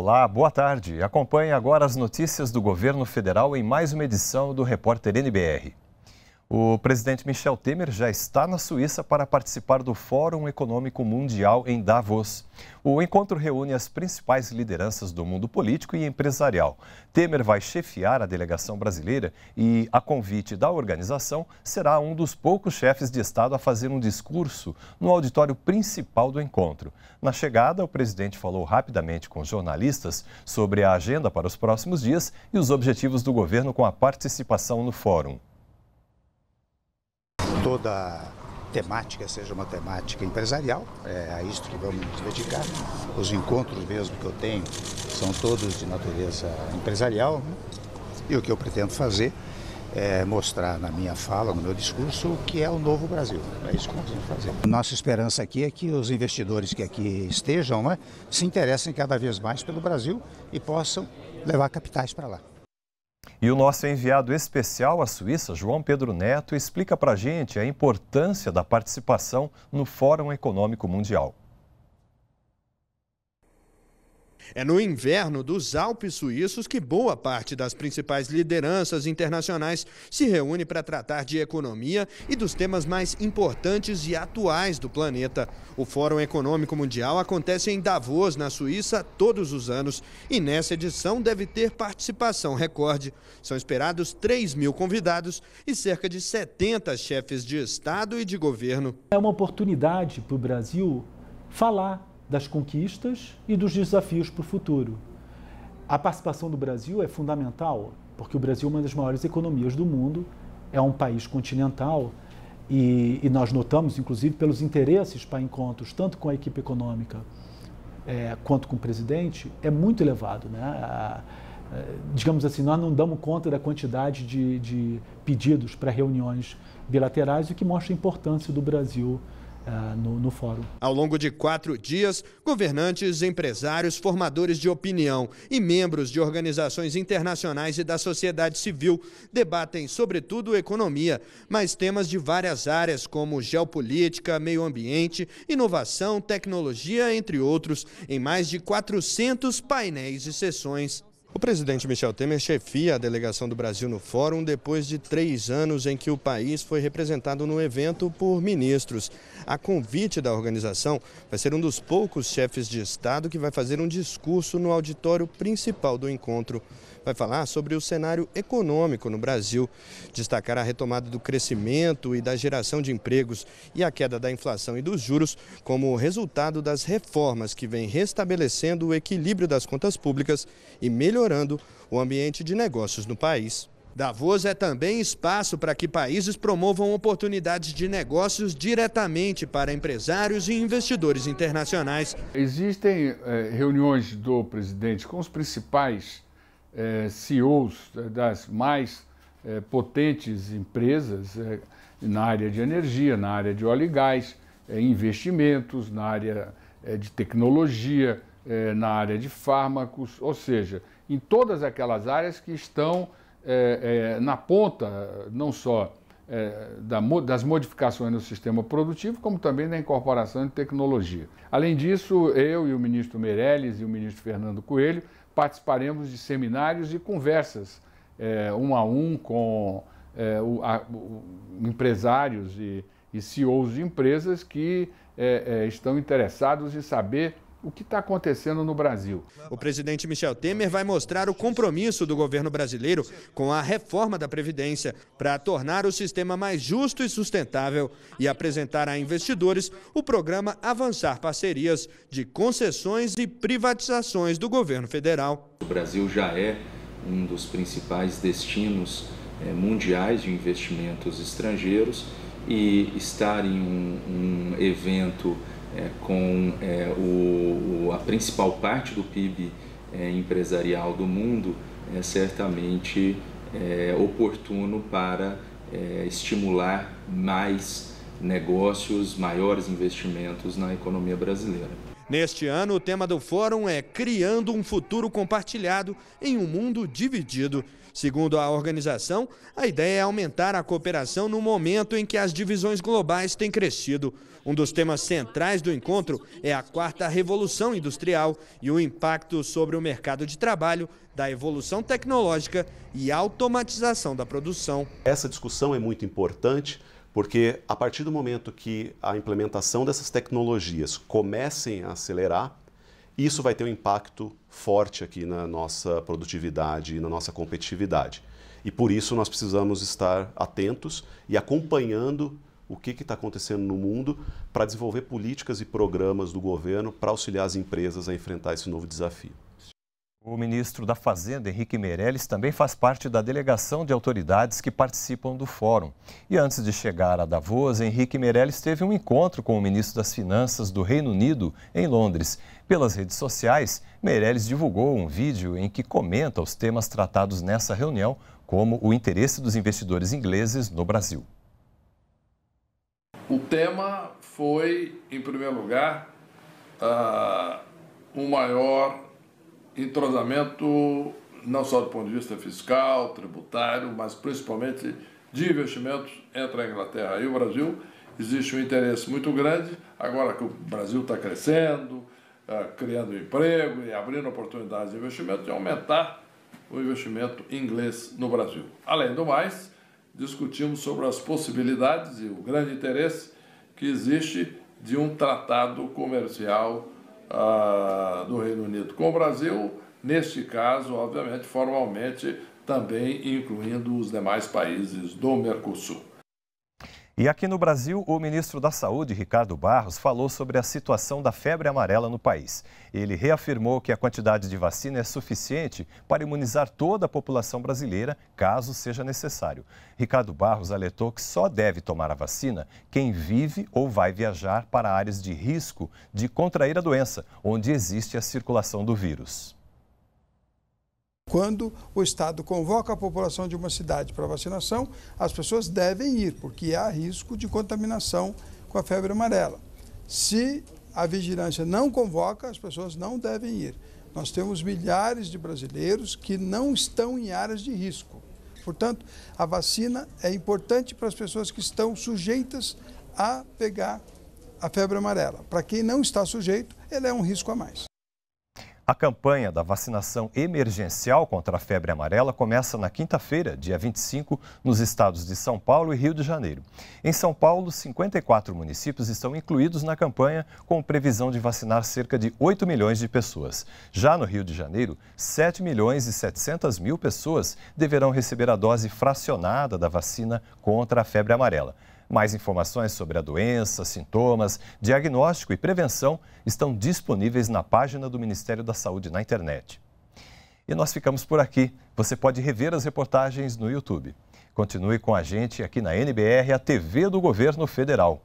Olá, boa tarde. Acompanhe agora as notícias do governo federal em mais uma edição do Repórter NBR. O presidente Michel Temer já está na Suíça para participar do Fórum Econômico Mundial em Davos. O encontro reúne as principais lideranças do mundo político e empresarial. Temer vai chefiar a delegação brasileira e, a convite da organização, será um dos poucos chefes de Estado a fazer um discurso no auditório principal do encontro. Na chegada, o presidente falou rapidamente com jornalistas sobre a agenda para os próximos dias e os objetivos do governo com a participação no fórum toda temática seja uma temática empresarial, é a isso que vamos nos dedicar. Os encontros mesmo que eu tenho são todos de natureza empresarial né? e o que eu pretendo fazer é mostrar na minha fala, no meu discurso, o que é o novo Brasil. É isso que nós vamos fazer. Nossa esperança aqui é que os investidores que aqui estejam né, se interessem cada vez mais pelo Brasil e possam levar capitais para lá. E o nosso enviado especial à Suíça, João Pedro Neto, explica para a gente a importância da participação no Fórum Econômico Mundial. É no inverno dos Alpes suíços que boa parte das principais lideranças internacionais se reúne para tratar de economia e dos temas mais importantes e atuais do planeta. O Fórum Econômico Mundial acontece em Davos, na Suíça, todos os anos e nessa edição deve ter participação recorde. São esperados 3 mil convidados e cerca de 70 chefes de Estado e de governo. É uma oportunidade para o Brasil falar das conquistas e dos desafios para o futuro. A participação do Brasil é fundamental, porque o Brasil é uma das maiores economias do mundo, é um país continental e, e nós notamos, inclusive, pelos interesses para encontros, tanto com a equipe econômica é, quanto com o presidente, é muito elevado. Né? A, digamos assim, nós não damos conta da quantidade de, de pedidos para reuniões bilaterais, o que mostra a importância do Brasil ah, no, no fórum. Ao longo de quatro dias, governantes, empresários, formadores de opinião e membros de organizações internacionais e da sociedade civil debatem, sobretudo, economia, mas temas de várias áreas, como geopolítica, meio ambiente, inovação, tecnologia, entre outros, em mais de 400 painéis e sessões. O presidente Michel Temer chefia a delegação do Brasil no Fórum depois de três anos em que o país foi representado no evento por ministros. A convite da organização, vai ser um dos poucos chefes de Estado que vai fazer um discurso no auditório principal do encontro vai falar sobre o cenário econômico no Brasil, destacar a retomada do crescimento e da geração de empregos e a queda da inflação e dos juros como resultado das reformas que vem restabelecendo o equilíbrio das contas públicas e melhorando o ambiente de negócios no país. Davos é também espaço para que países promovam oportunidades de negócios diretamente para empresários e investidores internacionais. Existem eh, reuniões do presidente com os principais é, CEOs das mais é, potentes empresas é, na área de energia, na área de óleo e gás, é, investimentos, na área é, de tecnologia, é, na área de fármacos, ou seja, em todas aquelas áreas que estão na ponta, não só das modificações no sistema produtivo, como também da incorporação de tecnologia. Além disso, eu e o ministro Meirelles e o ministro Fernando Coelho participaremos de seminários e conversas é, um a um com é, o, a, o, empresários e, e, CEOs de empresas que é, é, estão interessados em saber o que está acontecendo no Brasil. O presidente Michel Temer vai mostrar o compromisso do governo brasileiro com a reforma da Previdência para tornar o sistema mais justo e sustentável e apresentar a investidores o programa Avançar Parcerias de concessões e privatizações do governo federal. O Brasil já é um dos principais destinos eh, mundiais de investimentos estrangeiros e estar em um, um evento é, com é, o, a principal parte do PIB é, empresarial do mundo, é certamente oportuno para estimular mais negócios, maiores investimentos na economia brasileira. Neste ano, o tema do fórum é Criando um Futuro Compartilhado em um Mundo Dividido. Segundo a organização, a ideia é aumentar a cooperação no momento em que as divisões globais têm crescido. Um dos temas centrais do encontro é a quarta revolução industrial e o impacto sobre o mercado de trabalho da evolução tecnológica e automatização da produção. Essa discussão é muito importante porque a partir do momento que a implementação dessas tecnologias comecem a acelerar, isso vai ter um impacto forte aqui na nossa produtividade e na nossa competitividade. E por isso nós precisamos estar atentos e acompanhando o que está acontecendo no mundo para desenvolver políticas e programas do governo para auxiliar as empresas a enfrentar esse novo desafio. O ministro da Fazenda, Henrique Meirelles, também faz parte da delegação de autoridades que participam do fórum. E antes de chegar a Davos, Henrique Meirelles teve um encontro com o ministro das Finanças do Reino Unido, em Londres. Pelas redes sociais, Meirelles divulgou um vídeo em que comenta os temas tratados nessa reunião, como o interesse dos investidores ingleses no Brasil. O tema foi, em primeiro lugar, uh, o maior entrosamento não só do ponto de vista fiscal, tributário, mas principalmente de investimentos entre a Inglaterra e o Brasil. Existe um interesse muito grande, agora que o Brasil está crescendo, ah, criando emprego e abrindo oportunidades de investimento, de aumentar o investimento inglês no Brasil. Além do mais, discutimos sobre as possibilidades e o grande interesse que existe de um tratado comercial do Reino Unido com o Brasil, neste caso, obviamente, formalmente, também incluindo os demais países do Mercosul. E aqui no Brasil, o ministro da Saúde, Ricardo Barros, falou sobre a situação da febre amarela no país. Ele reafirmou que a quantidade de vacina é suficiente para imunizar toda a população brasileira, caso seja necessário. Ricardo Barros alertou que só deve tomar a vacina quem vive ou vai viajar para áreas de risco de contrair a doença, onde existe a circulação do vírus. Quando o Estado convoca a população de uma cidade para vacinação, as pessoas devem ir, porque há risco de contaminação com a febre amarela. Se a vigilância não convoca, as pessoas não devem ir. Nós temos milhares de brasileiros que não estão em áreas de risco. Portanto, a vacina é importante para as pessoas que estão sujeitas a pegar a febre amarela. Para quem não está sujeito, ele é um risco a mais. A campanha da vacinação emergencial contra a febre amarela começa na quinta-feira, dia 25, nos estados de São Paulo e Rio de Janeiro. Em São Paulo, 54 municípios estão incluídos na campanha, com previsão de vacinar cerca de 8 milhões de pessoas. Já no Rio de Janeiro, 7 milhões e 700 mil pessoas deverão receber a dose fracionada da vacina contra a febre amarela. Mais informações sobre a doença, sintomas, diagnóstico e prevenção estão disponíveis na página do Ministério da Saúde na internet. E nós ficamos por aqui. Você pode rever as reportagens no YouTube. Continue com a gente aqui na NBR, a TV do Governo Federal.